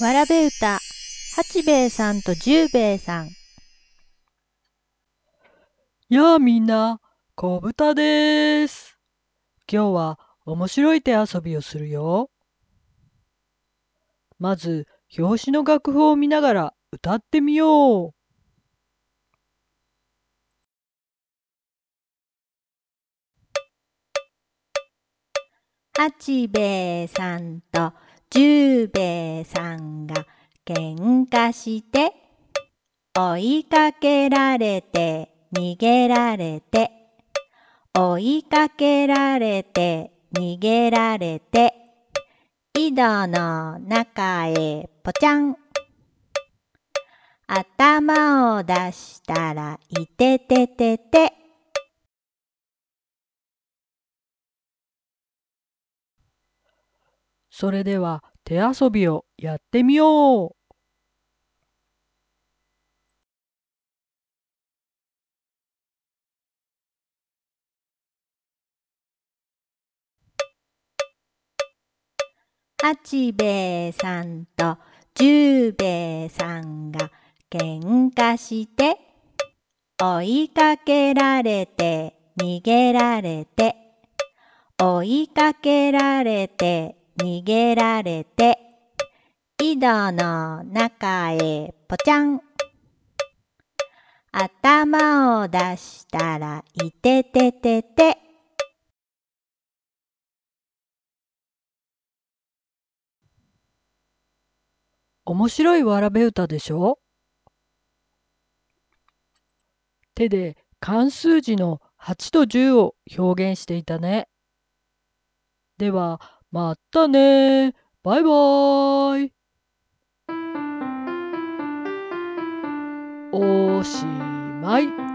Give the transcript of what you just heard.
わらべ歌、八兵衛さんと十兵衛さん。やあみんな、小豚です。今日は面白い手遊びをするよ。まず、表紙の楽譜を見ながら歌ってみよう。八兵衛さんと十兵衛さんが喧嘩して追いかけられて逃げられて追いかけられて逃げられて井戸の中へぽちゃん頭を出したらいててててそれでは手遊びをやってみよう八兵衛さんと十兵衛さんが喧嘩して追いかけられて逃げられて追いかけられて逃げられて井戸の中へぽちゃん頭を出したらいてててて面白いわらべ歌でしょ手で漢数字の8と10を表現していたね。ではまたねバイバーイおしまい。